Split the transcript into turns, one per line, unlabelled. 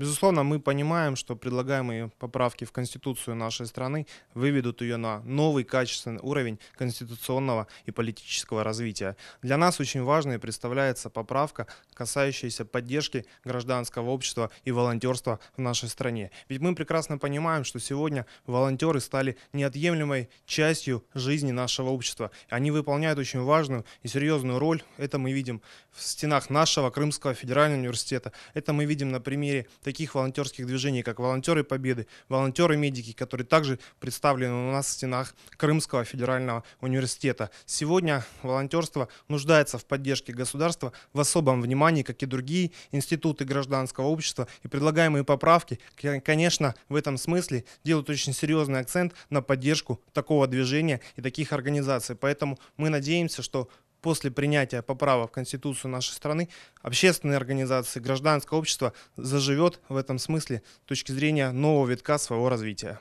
Безусловно, мы понимаем, что предлагаемые поправки в Конституцию нашей страны выведут ее на новый качественный уровень конституционного и политического развития. Для нас очень важной представляется поправка, касающаяся поддержки гражданского общества и волонтерства в нашей стране. Ведь мы прекрасно понимаем, что сегодня волонтеры стали неотъемлемой частью жизни нашего общества. Они выполняют очень важную и серьезную роль. Это мы видим в стенах нашего Крымского федерального университета. Это мы видим на примере таких волонтерских движений, как «Волонтеры Победы», «Волонтеры-медики», которые также представлены у нас в стенах Крымского федерального университета. Сегодня волонтерство нуждается в поддержке государства в особом внимании, как и другие институты гражданского общества. И предлагаемые поправки, конечно, в этом смысле делают очень серьезный акцент на поддержку такого движения и таких организаций. Поэтому мы надеемся, что после принятия поправок в Конституцию нашей страны общественные организации, гражданское общество заживет в этом смысле с точки зрения нового витка своего развития.